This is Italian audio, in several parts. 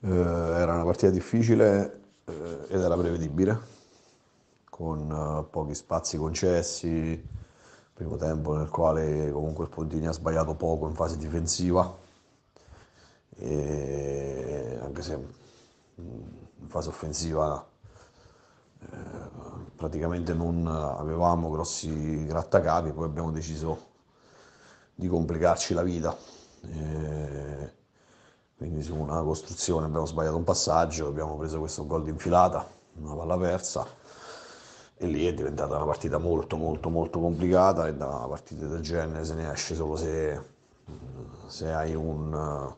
Eh, era una partita difficile eh, ed era prevedibile, con eh, pochi spazi concessi, primo tempo nel quale comunque il Pontini ha sbagliato poco in fase difensiva, e anche se mm, in fase offensiva eh, praticamente non avevamo grossi grattacapi, poi abbiamo deciso di complicarci la vita. E eh, quindi su una costruzione abbiamo sbagliato un passaggio, abbiamo preso questo gol di infilata, una palla persa e lì è diventata una partita molto molto molto complicata e da partite del genere se ne esce solo se, se hai un,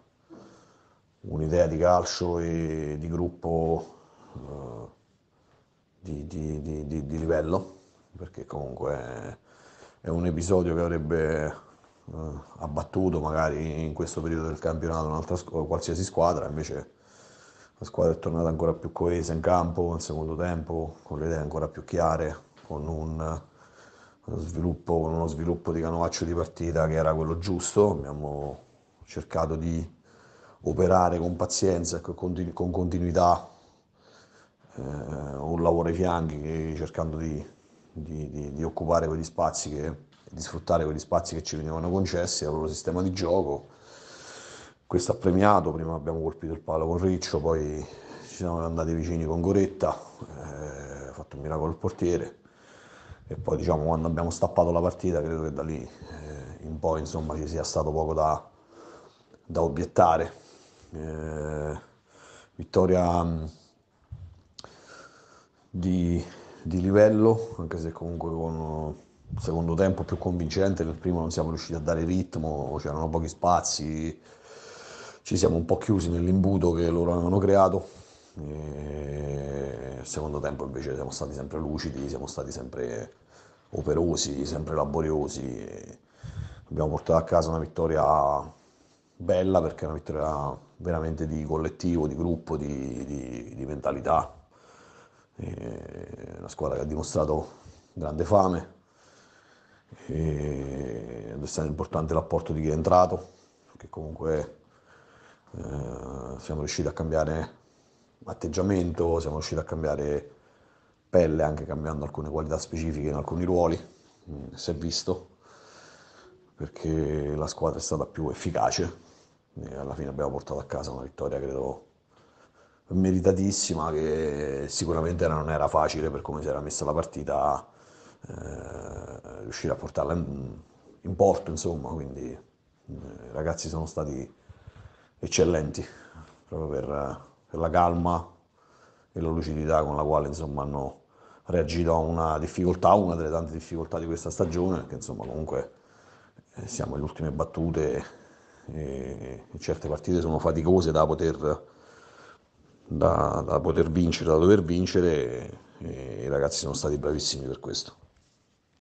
un'idea di calcio e di gruppo uh, di, di, di, di livello, perché comunque è un episodio che avrebbe eh, abbattuto magari in questo periodo del campionato un'altra qualsiasi squadra, invece la squadra è tornata ancora più coesa in campo, nel secondo tempo, con le idee ancora più chiare, con un, uno sviluppo, con uno sviluppo di canovaccio di partita che era quello giusto, abbiamo cercato di operare con pazienza e continu- con continuità eh, un lavoro ai fianchi cercando di, di, di, di occupare quegli spazi che di sfruttare quegli spazi che ci venivano concessi dal loro sistema di gioco. Questo ha premiato, prima abbiamo colpito il palo con Riccio, poi ci siamo andati vicini con Goretta, eh, ha eh, fatto un miracolo il portiere e poi diciamo quando abbiamo stappato la partita credo che da lì eh, in poi insomma ci sia stato poco da, da obiettare. Eh, vittoria mm, di, di livello, anche se comunque con secondo tempo più convincente, nel primo non siamo riusciti a dare ritmo, c'erano pochi spazi, ci siamo un po' chiusi nell'imbuto che loro avevano creato. E secondo tempo invece siamo stati sempre lucidi, siamo stati sempre operosi, sempre laboriosi. abbiamo portato a casa una vittoria bella perché è una vittoria veramente di collettivo, di gruppo, di, di, di mentalità. E una squadra che ha dimostrato grande fame, ed è stato importante l'apporto di chi è entrato, che comunque eh, siamo riusciti a cambiare atteggiamento, siamo riusciti a cambiare pelle, anche cambiando alcune qualità specifiche in alcuni ruoli, mm, si è visto, perché la squadra è stata più efficace e alla fine abbiamo portato a casa una vittoria, credo, meritatissima, che sicuramente non era facile per come si era messa la partita eh, riuscire a portarla in porto, insomma, quindi eh, i ragazzi sono stati eccellenti proprio per, per la calma e la lucidità con la quale insomma, hanno reagito a una difficoltà, una delle tante difficoltà di questa stagione, perché insomma comunque eh, siamo alle ultime battute e, e certe partite sono faticose da poter, da, da poter vincere, da dover vincere e, e i ragazzi sono stati bravissimi per questo.